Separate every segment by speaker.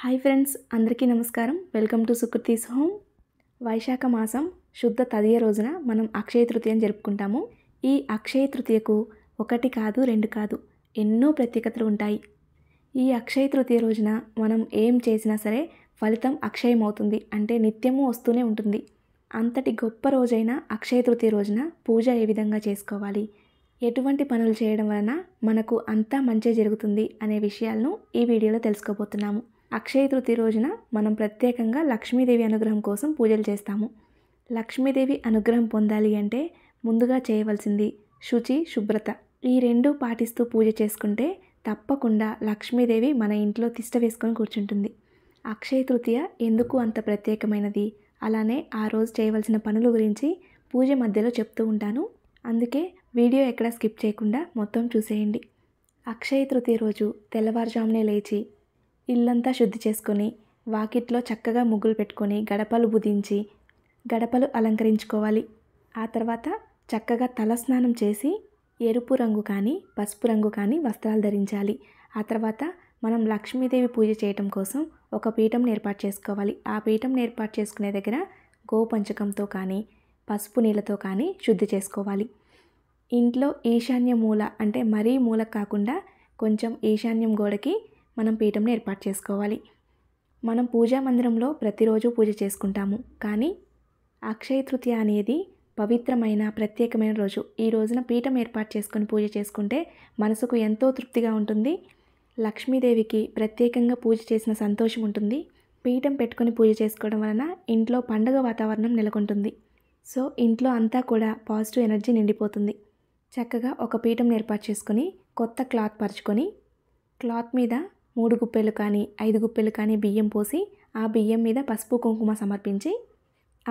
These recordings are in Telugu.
Speaker 1: హాయ్ ఫ్రెండ్స్ అందరికీ నమస్కారం వెల్కమ్ టు సుకృతీస్ హోమ్ వైశాఖ మాసం శుద్ధ తదియ రోజున మనం అక్షయ తృతీయం జరుపుకుంటాము ఈ అక్షయ తృతీయకు ఒకటి కాదు రెండు కాదు ఎన్నో ప్రత్యేకతలు ఉంటాయి ఈ అక్షయ తృతీయ రోజున మనం ఏం చేసినా సరే ఫలితం అక్షయం అవుతుంది అంటే నిత్యము వస్తూనే ఉంటుంది అంతటి గొప్ప రోజైన అక్షయ తృతీయ రోజున పూజ ఏ విధంగా చేసుకోవాలి ఎటువంటి పనులు చేయడం వలన మనకు అంతా మంచి జరుగుతుంది అనే విషయాలను ఈ వీడియోలో తెలుసుకోబోతున్నాము అక్షయ తృతీయ రోజున మనం ప్రత్యేకంగా లక్ష్మీదేవి అనుగ్రహం కోసం పూజలు చేస్తాము లక్ష్మీదేవి అనుగ్రహం పొందాలి అంటే ముందుగా చేయవలసింది శుచి శుభ్రత ఈ రెండు పాటిస్తూ పూజ చేసుకుంటే తప్పకుండా లక్ష్మీదేవి మన ఇంట్లో తిష్ట వేసుకొని కూర్చుంటుంది అక్షయ తృతీయ ఎందుకు అంత ప్రత్యేకమైనది అలానే ఆ రోజు చేయవలసిన పనుల గురించి పూజ మధ్యలో చెప్తూ ఉంటాను అందుకే వీడియో ఎక్కడా స్కిప్ చేయకుండా మొత్తం చూసేయండి అక్షయ తృతీయ రోజు తెల్లవారుజామునే లేచి ఇల్లంతా శుద్ధి చేసుకొని వాకిట్లో చక్కగా ముగ్గులు పెట్టుకొని గడపలు బుధించి గడపలు అలంకరించుకోవాలి ఆ తర్వాత చక్కగా తలస్నానం చేసి ఎరుపు రంగు కానీ పసుపు రంగు కానీ వస్త్రాలు ధరించాలి ఆ తర్వాత మనం లక్ష్మీదేవి పూజ చేయటం కోసం ఒక పీఠం ఏర్పాటు చేసుకోవాలి ఆ పీఠం ఏర్పాటు చేసుకునే దగ్గర గోపంచకంతో కానీ పసుపు నీళ్ళతో కానీ శుద్ధి చేసుకోవాలి ఇంట్లో ఈశాన్య మూల అంటే మరీ మూల కాకుండా కొంచెం ఈశాన్యం గోడకి మనం పీఠంను ఏర్పాటు చేసుకోవాలి మనం పూజా మందిరంలో ప్రతిరోజు పూజ చేసుకుంటాము కానీ అక్షయ తృతీయ అనేది పవిత్రమైన ప్రత్యేకమైన రోజు ఈ రోజున పీఠం ఏర్పాటు చేసుకొని పూజ చేసుకుంటే మనసుకు ఎంతో తృప్తిగా ఉంటుంది లక్ష్మీదేవికి ప్రత్యేకంగా పూజ చేసిన సంతోషం ఉంటుంది పీఠం పెట్టుకొని పూజ చేసుకోవడం వలన ఇంట్లో పండగ వాతావరణం నెలకొంటుంది సో ఇంట్లో అంతా కూడా పాజిటివ్ ఎనర్జీ నిండిపోతుంది చక్కగా ఒక పీఠం ఏర్పాటు చేసుకొని కొత్త క్లాత్ పరుచుకొని క్లాత్ మీద మూడు గుప్పెలు కానీ ఐదు గుప్పెలు కానీ బియ్యం పోసి ఆ బియ్యం మీద పసుపు కుంకుమ సమర్పించి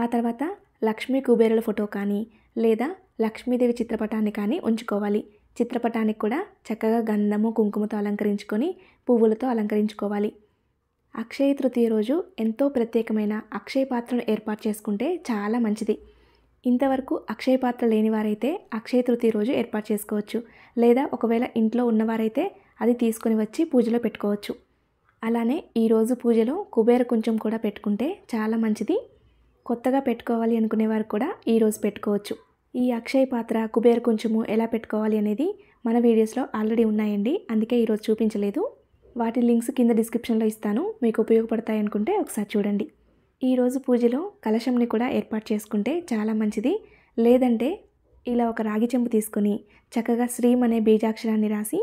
Speaker 1: ఆ తర్వాత లక్ష్మీ కుబేరుల ఫోటో కానీ లేదా లక్ష్మీదేవి చిత్రపటాన్ని కానీ ఉంచుకోవాలి చిత్రపటానికి కూడా చక్కగా గంధము కుంకుమతో అలంకరించుకొని పువ్వులతో అలంకరించుకోవాలి అక్షయ తృతీయ రోజు ఎంతో ప్రత్యేకమైన అక్షయ పాత్రను ఏర్పాటు చేసుకుంటే చాలా మంచిది ఇంతవరకు అక్షయ పాత్ర లేనివారైతే అక్షయ తృతీయ రోజు ఏర్పాటు చేసుకోవచ్చు లేదా ఒకవేళ ఇంట్లో ఉన్నవారైతే అది తీసుకుని వచ్చి పూజలో పెట్టుకోవచ్చు అలానే ఈరోజు పూజలో కుబేర కొంచెం కూడా పెట్టుకుంటే చాలా మంచిది కొత్తగా పెట్టుకోవాలి అనుకునేవారు కూడా ఈరోజు పెట్టుకోవచ్చు ఈ అక్షయ పాత్ర కుబేర కొంచెము ఎలా పెట్టుకోవాలి అనేది మన వీడియోస్లో ఆల్రెడీ ఉన్నాయండి అందుకే ఈరోజు చూపించలేదు వాటి లింక్స్ కింద డిస్క్రిప్షన్లో ఇస్తాను మీకు ఉపయోగపడతాయి అనుకుంటే ఒకసారి చూడండి ఈరోజు పూజలో కలశంని కూడా ఏర్పాటు చేసుకుంటే చాలా మంచిది లేదంటే ఇలా ఒక రాగి చెంబు తీసుకుని చక్కగా శ్రీం అనే బీజాక్షరాన్ని రాసి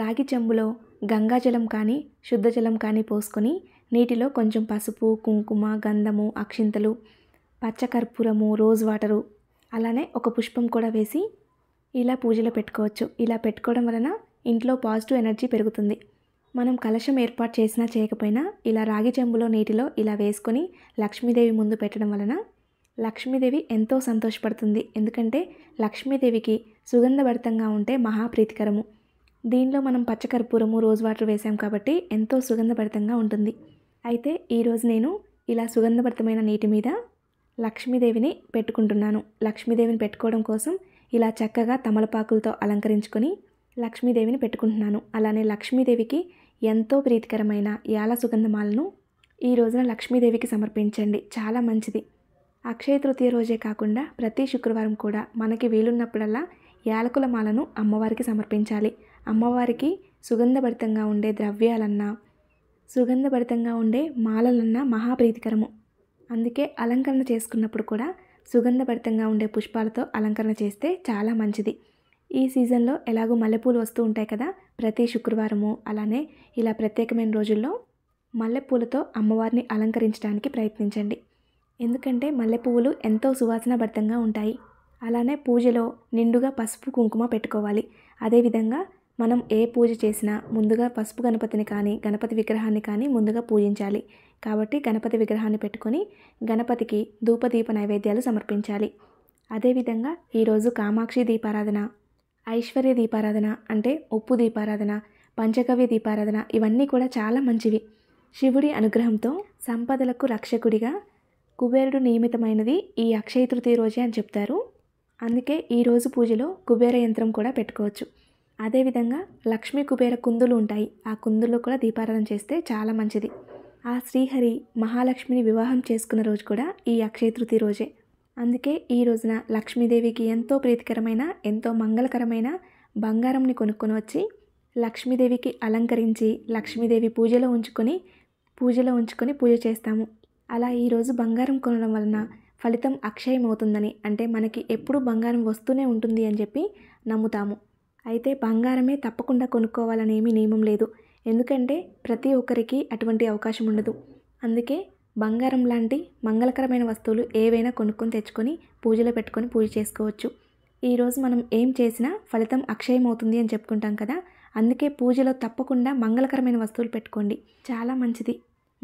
Speaker 1: రాగి చెంబులో గంగాజలం కానీ శుద్ధజలం కానీ పోసుకొని నీటిలో కొంచెం పసుపు కుంకుమ గంధము అక్షింతలు పచ్చకర్పూరము రోజ్ వాటరు అలానే ఒక పుష్పం కూడా వేసి ఇలా పూజలో పెట్టుకోవచ్చు ఇలా పెట్టుకోవడం వలన ఇంట్లో పాజిటివ్ ఎనర్జీ పెరుగుతుంది మనం కలశం ఏర్పాటు చేసినా చేయకపోయినా ఇలా రాగి చెంబులో నీటిలో ఇలా వేసుకొని లక్ష్మీదేవి ముందు పెట్టడం వలన లక్ష్మీదేవి ఎంతో సంతోషపడుతుంది ఎందుకంటే లక్ష్మీదేవికి సుగంధభరితంగా ఉంటే మహాప్రీతికరము దీనిలో మనం పచ్చకర్పూరము రోజు వాటర్ వేసాం కాబట్టి ఎంతో సుగంధభరితంగా ఉంటుంది అయితే ఈరోజు నేను ఇలా సుగంధభరితమైన నీటి మీద లక్ష్మీదేవిని పెట్టుకుంటున్నాను లక్ష్మీదేవిని పెట్టుకోవడం కోసం ఇలా చక్కగా తమలపాకులతో అలంకరించుకొని లక్ష్మీదేవిని పెట్టుకుంటున్నాను అలానే లక్ష్మీదేవికి ఎంతో ప్రీతికరమైన యాల సుగంధమాలను ఈ రోజున లక్ష్మీదేవికి సమర్పించండి చాలా మంచిది అక్షయ తృతీయ రోజే కాకుండా ప్రతి శుక్రవారం కూడా మనకి వీలున్నప్పుడల్లా యాలకుల మాలను అమ్మవారికి సమర్పించాలి అమ్మవారికి సుగంధభరితంగా ఉండే ద్రవ్యాలన్నా సుగంధభరితంగా ఉండే మాలలన్నా మహాప్రీతికరము అందుకే అలంకరణ చేసుకున్నప్పుడు కూడా సుగంధభరితంగా ఉండే పుష్పాలతో అలంకరణ చేస్తే చాలా మంచిది ఈ సీజన్లో ఎలాగో మల్లెపూలు వస్తూ ఉంటాయి కదా ప్రతి శుక్రవారము అలానే ఇలా ప్రత్యేకమైన రోజుల్లో మల్లెపూలతో అమ్మవారిని అలంకరించడానికి ప్రయత్నించండి ఎందుకంటే మల్లెపూలు ఎంతో సువాసనభరితంగా ఉంటాయి అలానే పూజలో నిండుగా పసుపు కుంకుమ పెట్టుకోవాలి అదేవిధంగా మనం ఏ పూజ చేసినా ముందుగా పసుపు గణపతిని కానీ గణపతి విగ్రహాన్ని కానీ ముందుగా పూజించాలి కాబట్టి గణపతి విగ్రహాన్ని పెట్టుకొని గణపతికి ధూపదీప నైవేద్యాలు సమర్పించాలి అదేవిధంగా ఈరోజు కామాక్షి దీపారాధన ఐశ్వర్య దీపారాధన అంటే ఉప్పు దీపారాధన పంచగవ్య దీపారాధన ఇవన్నీ కూడా చాలా మంచివి శివుడి అనుగ్రహంతో సంపదలకు రక్షకుడిగా కుబేరుడు నియమితమైనది ఈ అక్షయ తృతీయ రోజే అని చెప్తారు అందుకే ఈ రోజు పూజలో కుబేర యంత్రం కూడా పెట్టుకోవచ్చు అదేవిధంగా లక్ష్మీ కుబేర కుందులు ఉంటాయి ఆ కుందుల్లో కూడా దీపారాధన చేస్తే చాలా మంచిది ఆ శ్రీహరి మహాలక్ష్మిని వివాహం చేసుకున్న రోజు కూడా ఈ అక్షయ తృతీయ రోజే అందుకే ఈ రోజున లక్ష్మీదేవికి ఎంతో ప్రీతికరమైన ఎంతో మంగళకరమైన బంగారంని కొనుక్కొని వచ్చి లక్ష్మీదేవికి అలంకరించి లక్ష్మీదేవి పూజలో ఉంచుకొని పూజలో ఉంచుకొని పూజ చేస్తాము అలా ఈరోజు బంగారం కొనడం వలన ఫలితం అక్షయం అవుతుందని అంటే మనకి ఎప్పుడు బంగారం వస్తూనే ఉంటుంది అని చెప్పి నమ్ముతాము అయితే బంగారమే తప్పకుండా కొనుక్కోవాలనేమి నియమం లేదు ఎందుకంటే ప్రతి ఒక్కరికి అటువంటి అవకాశం ఉండదు అందుకే బంగారం లాంటి మంగళకరమైన వస్తువులు ఏవైనా కొనుక్కొని తెచ్చుకొని పూజలో పెట్టుకొని పూజ చేసుకోవచ్చు ఈరోజు మనం ఏం చేసినా ఫలితం అక్షయమవుతుంది అని చెప్పుకుంటాం కదా అందుకే పూజలో తప్పకుండా మంగళకరమైన వస్తువులు పెట్టుకోండి చాలా మంచిది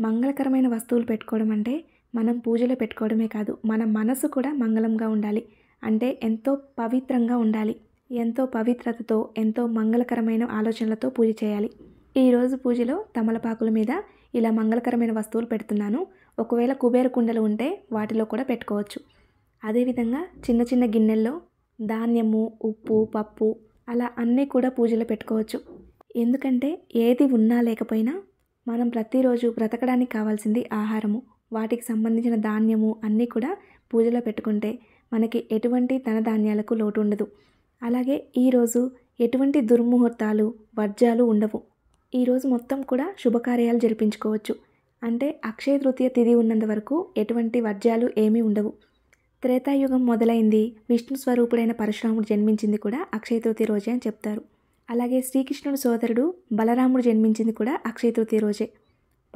Speaker 1: మంగళకరమైన వస్తువులు పెట్టుకోవడం అంటే మనం పూజలో పెట్టుకోవడమే కాదు మన మనసు కూడా మంగళంగా ఉండాలి అంటే ఎంతో పవిత్రంగా ఉండాలి ఎంతో పవిత్రతతో ఎంతో మంగళకరమైన ఆలోచనలతో పూజ చేయాలి ఈరోజు పూజలో తమలపాకుల మీద ఇలా మంగళకరమైన వస్తువులు పెడుతున్నాను ఒకవేళ కుబేర కుండలు ఉంటే వాటిలో కూడా పెట్టుకోవచ్చు అదేవిధంగా చిన్న చిన్న గిన్నెల్లో ధాన్యము ఉప్పు పప్పు అలా అన్నీ కూడా పూజలు పెట్టుకోవచ్చు ఎందుకంటే ఏది ఉన్నా లేకపోయినా మనం ప్రతిరోజు బ్రతకడానికి కావాల్సింది ఆహారము వాటికి సంబంధించిన ధాన్యము అన్నీ కూడా పూజలో పెట్టుకుంటే మనకి ఎటువంటి తన ధాన్యాలకు లోటు ఉండదు అలాగే ఈరోజు ఎటువంటి దుర్ముహూర్తాలు వర్జాలు ఉండవు ఈరోజు మొత్తం కూడా శుభకార్యాలు జరిపించుకోవచ్చు అంటే అక్షయ తృతీయ తిథి ఉన్నంత వరకు ఎటువంటి వర్జ్యాలు ఏమీ ఉండవు త్రేతాయుగం మొదలైంది విష్ణు స్వరూపుడైన పరశురాముడు జన్మించింది కూడా అక్షయ తృతీయ రోజే అని చెప్తారు అలాగే శ్రీకృష్ణుడు సోదరుడు బలరాముడు జన్మించింది కూడా అక్షయ తృతీయ రోజే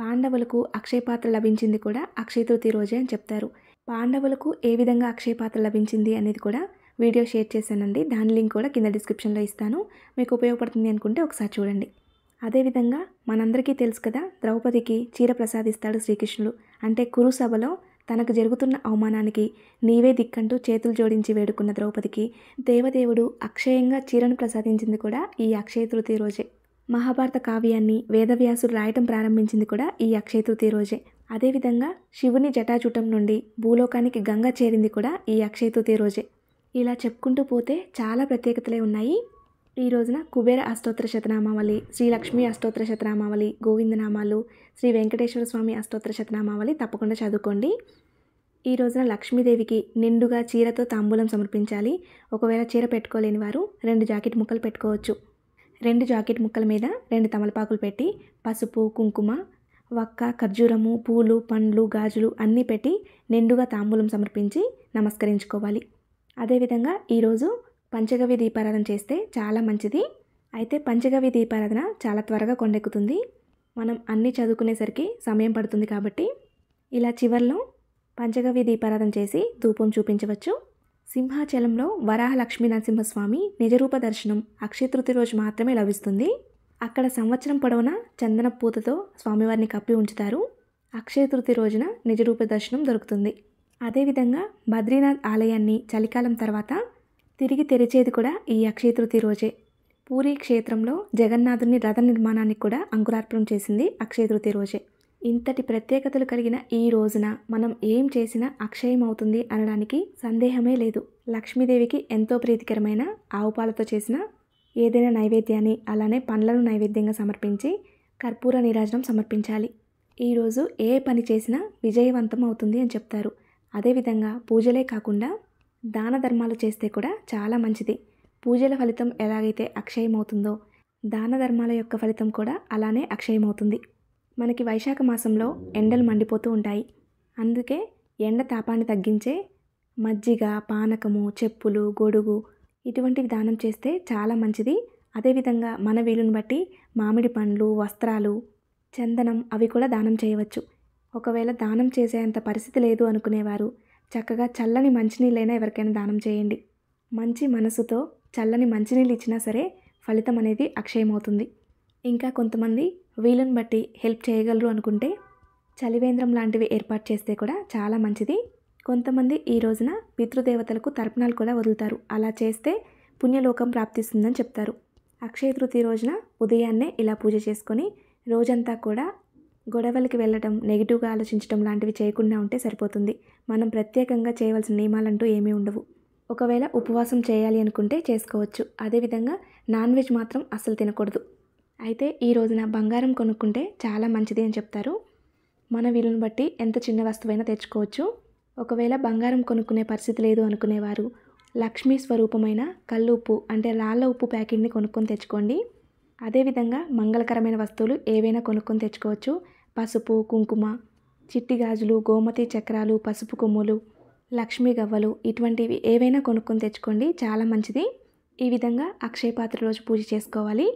Speaker 1: పాండవులకు అక్షయ పాత్ర లభించింది కూడా అక్షయ తృతీయ రోజే అని చెప్తారు పాండవులకు ఏ విధంగా అక్షయ పాత్ర లభించింది అనేది కూడా వీడియో షేర్ చేశానండి దాని లింక్ కూడా కింద డిస్క్రిప్షన్లో ఇస్తాను మీకు ఉపయోగపడుతుంది అనుకుంటే ఒకసారి చూడండి అదేవిధంగా మనందరికీ తెలుసు కదా ద్రౌపదికి చీర ప్రసాదిస్తాడు శ్రీకృష్ణుడు అంటే కురుసభలో తనకు జరుగుతున్న అవమానానికి నీవే దిక్కంటూ చేతులు జోడించి వేడుకున్న ద్రౌపదికి దేవదేవుడు అక్షయంగా చీరను ప్రసాదించింది కూడా ఈ అక్షయ తృతీయ రోజే మహాభారత కావ్యాన్ని వేదవ్యాసుడు రాయటం ప్రారంభించింది కూడా ఈ అక్షయ తృతీయ రోజే అదేవిధంగా శివుని జటాజుటం నుండి భూలోకానికి గంగ చేరింది కూడా ఈ అక్షయ తృతీయ రోజే ఇలా చెప్పుకుంటూ పోతే చాలా ప్రత్యేకతలే ఉన్నాయి ఈ రోజున కుబేర అష్టోత్తర శతనామావళి శ్రీలక్ష్మి అష్టోత్తర శతనామావళి గోవిందనామాలు శ్రీ వెంకటేశ్వర స్వామి అష్టోత్తర శతనామావళి తప్పకుండా చదువుకోండి ఈ రోజున లక్ష్మీదేవికి నిండుగా చీరతో తాంబూలం సమర్పించాలి ఒకవేళ చీర పెట్టుకోలేని వారు రెండు జాకెట్ ముక్కలు పెట్టుకోవచ్చు రెండు జాకెట్ ముక్కల మీద రెండు తమలపాకులు పెట్టి పసుపు కుంకుమ వక్క ఖర్జూరము పూలు పండ్లు గాజులు అన్నీ పెట్టి నిండుగా తాంబూలం సమర్పించి నమస్కరించుకోవాలి అదేవిధంగా ఈరోజు పంచగవి దీపారాధన చేస్తే చాలా మంచిది అయితే పంచగవి దీపారాధన చాలా త్వరగా కొండెక్కుతుంది మనం అన్నీ చదువుకునేసరికి సమయం పడుతుంది కాబట్టి ఇలా చివరిలో పంచగవి దీపారాధన చేసి ధూపం చూపించవచ్చు సింహాచలంలో వరాహ లక్ష్మీ నరసింహస్వామి నిజరూప దర్శనం అక్షయతృతి రోజు మాత్రమే లభిస్తుంది అక్కడ సంవత్సరం పొడవునా చందన పూతతో స్వామివారిని కప్పి ఉంచుతారు అక్షయతృతి రోజున నిజరూప దర్శనం దొరుకుతుంది అదేవిధంగా బద్రీనాథ్ ఆలయాన్ని చలికాలం తర్వాత తిరిగి తెరిచేది కూడా ఈ అక్షయ తృతీయ రోజే పూరి క్షేత్రంలో జగన్నాథుని రథ నిర్మాణానికి కూడా అంకురార్పణం చేసింది అక్షయ తృతీయ రోజే ఇంతటి ప్రత్యేకతలు కలిగిన ఈ రోజున మనం ఏం చేసినా అక్షయం అవుతుంది అనడానికి సందేహమే లేదు లక్ష్మీదేవికి ఎంతో ప్రీతికరమైన ఆవు పాలతో చేసిన ఏదైనా నైవేద్యాన్ని అలానే పండ్లను నైవేద్యంగా సమర్పించి కర్పూర నీరాజనం సమర్పించాలి ఈరోజు ఏ పని చేసినా విజయవంతం అవుతుంది అని చెప్తారు అదేవిధంగా పూజలే కాకుండా దాన ధర్మాలు చేస్తే కూడా చాలా మంచిది పూజల ఫలితం ఎలాగైతే అక్షయమవుతుందో దాన ధర్మాల యొక్క ఫలితం కూడా అలానే అక్షయమవుతుంది మనకి వైశాఖ మాసంలో ఎండలు మండిపోతూ ఉంటాయి అందుకే ఎండ తాపాన్ని తగ్గించే మజ్జిగ పానకము చెప్పులు గొడుగు ఇటువంటివి దానం చేస్తే చాలా మంచిది అదేవిధంగా మన వీలుని బట్టి మామిడి పండ్లు వస్త్రాలు చందనం అవి కూడా దానం చేయవచ్చు ఒకవేళ దానం చేసేంత పరిస్థితి లేదు అనుకునేవారు చక్కగా చల్లని మంచినీళ్ళైనా ఎవరికైనా దానం చేయండి మంచి మనసుతో చల్లని మంచినీళ్ళు ఇచ్చినా సరే ఫలితం అనేది అక్షయమవుతుంది ఇంకా కొంతమంది వీలుని బట్టి హెల్ప్ చేయగలరు అనుకుంటే చలివేంద్రం లాంటివి ఏర్పాటు చేస్తే కూడా చాలా మంచిది కొంతమంది ఈ రోజున పితృదేవతలకు తర్పణాలు కూడా వదులుతారు అలా చేస్తే పుణ్యలోకం ప్రాప్తిస్తుందని చెప్తారు అక్షయ తృతీయ రోజున ఉదయాన్నే ఇలా పూజ చేసుకొని రోజంతా కూడా గొడవలకి వెళ్ళడం నెగిటివ్గా ఆలోచించడం లాంటివి చేయకుండా ఉంటే సరిపోతుంది మనం ప్రత్యేకంగా చేయవలసిన నియమాలంటూ ఏమీ ఉండవు ఒకవేళ ఉపవాసం చేయాలి అనుకుంటే చేసుకోవచ్చు అదేవిధంగా నాన్ వెజ్ మాత్రం అస్సలు తినకూడదు అయితే ఈ రోజున బంగారం కొనుక్కుంటే చాలా మంచిది అని చెప్తారు మన వీలును బట్టి ఎంత చిన్న వస్తువైనా తెచ్చుకోవచ్చు ఒకవేళ బంగారం కొనుక్కునే పరిస్థితి లేదు అనుకునేవారు లక్ష్మీ స్వరూపమైన కళ్ళు ఉప్పు అంటే రాళ్ళ ఉప్పు ప్యాకెట్ని కొనుక్కొని తెచ్చుకోండి అదేవిధంగా మంగళకరమైన వస్తువులు ఏవైనా కొనుక్కొని తెచ్చుకోవచ్చు పసుపు కుంకుమ చిట్టి గాజులు గోమతి చక్రాలు పసుపు కొమ్ములు లక్ష్మీ గవ్వలు ఇటువంటివి ఏవైనా కొనుక్కొని తెచ్చుకోండి చాలా మంచిది ఈ విధంగా అక్షయపాత్ర రోజు పూజ చేసుకోవాలి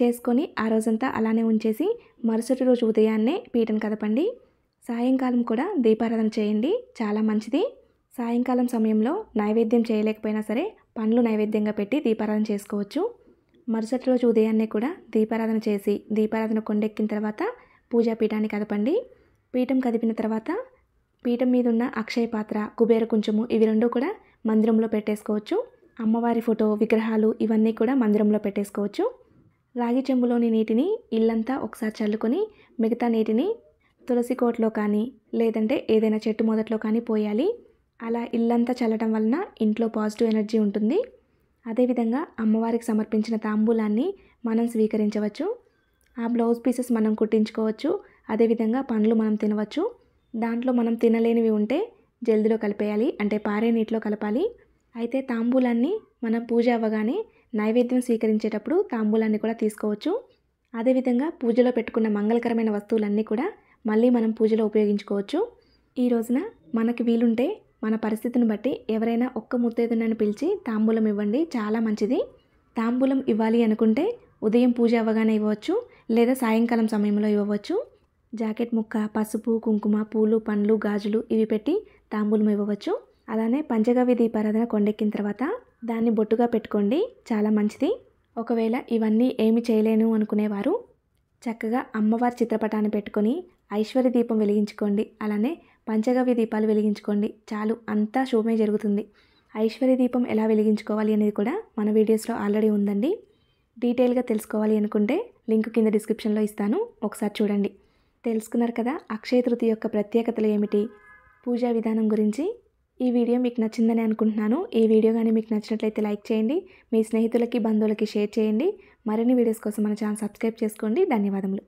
Speaker 1: చేసుకొని ఆ రోజంతా అలానే ఉంచేసి మరుసటి రోజు ఉదయాన్నే పీటను కదపండి సాయంకాలం కూడా దీపారాధన చేయండి చాలా మంచిది సాయంకాలం సమయంలో నైవేద్యం చేయలేకపోయినా సరే పండ్లు నైవేద్యంగా పెట్టి దీపారాధన చేసుకోవచ్చు మరుసటి రోజు ఉదయాన్నే కూడా దీపారాధన చేసి దీపారాధన కొండెక్కిన తర్వాత పూజా పీఠాన్ని కదపండి పీఠం కదిపిన తర్వాత పీఠం మీద ఉన్న అక్షయ పాత్ర కుబేర కుంచము ఇవి రెండు కూడా మందిరంలో పెట్టేసుకోవచ్చు అమ్మవారి ఫోటో విగ్రహాలు ఇవన్నీ కూడా మందిరంలో పెట్టేసుకోవచ్చు రాగి చెంబులోని నీటిని ఇల్లంతా ఒకసారి చల్లుకొని మిగతా నీటిని తులసి కోట్లో కానీ లేదంటే ఏదైనా చెట్టు మొదట్లో కానీ పోయాలి అలా ఇల్లంతా చల్లడం వలన ఇంట్లో పాజిటివ్ ఎనర్జీ ఉంటుంది అదేవిధంగా అమ్మవారికి సమర్పించిన తాంబూలాన్ని మనం స్వీకరించవచ్చు ఆ బ్లౌజ్ పీసెస్ మనం కుట్టించుకోవచ్చు అదేవిధంగా పండ్లు మనం తినవచ్చు దాంట్లో మనం తినలేనివి ఉంటే జల్దిలో కలిపేయాలి అంటే పారే నీటిలో కలపాలి అయితే తాంబూలాన్ని మనం పూజ అవ్వగానే నైవేద్యం స్వీకరించేటప్పుడు తాంబూలాన్ని కూడా తీసుకోవచ్చు అదేవిధంగా పూజలో పెట్టుకున్న మంగళకరమైన వస్తువులన్నీ కూడా మళ్ళీ మనం పూజలో ఉపయోగించుకోవచ్చు ఈ రోజున మనకి వీలుంటే మన పరిస్థితిని బట్టి ఎవరైనా ఒక్క ముత్తైదునని పిలిచి తాంబూలం ఇవ్వండి చాలా మంచిది తాంబూలం ఇవ్వాలి అనుకుంటే ఉదయం పూజ అవ్వగానే ఇవ్వచ్చు లేదా సాయంకాలం సమయంలో ఇవ్వవచ్చు జాకెట్ ముక్క పసుపు కుంకుమ పూలు పండ్లు గాజులు ఇవి పెట్టి తాంబూలం ఇవ్వవచ్చు అలానే పంచగవి దీపారాధన కొండెక్కిన తర్వాత దాన్ని బొట్టుగా పెట్టుకోండి చాలా మంచిది ఒకవేళ ఇవన్నీ ఏమి చేయలేను అనుకునేవారు చక్కగా అమ్మవారి చిత్రపటాన్ని పెట్టుకొని ఐశ్వర్య దీపం వెలిగించుకోండి అలానే పంచగవ్య దీపాలు వెలిగించుకోండి చాలు అంతా శుభమే జరుగుతుంది ఐశ్వర్య దీపం ఎలా వెలిగించుకోవాలి అనేది కూడా మన వీడియోస్లో ఆల్రెడీ ఉందండి డీటెయిల్గా తెలుసుకోవాలి అనుకుంటే లింక్ కింద డిస్క్రిప్షన్లో ఇస్తాను ఒకసారి చూడండి తెలుసుకున్నారు కదా అక్షయ తృతి యొక్క ప్రత్యేకతలు ఏమిటి పూజా విధానం గురించి ఈ వీడియో మీకు నచ్చిందని అనుకుంటున్నాను ఈ వీడియో కానీ మీకు నచ్చినట్లయితే లైక్ చేయండి మీ స్నేహితులకి బంధువులకి షేర్ చేయండి మరిన్ని వీడియోస్ కోసం మన ఛానల్ సబ్స్క్రైబ్ చేసుకోండి ధన్యవాదములు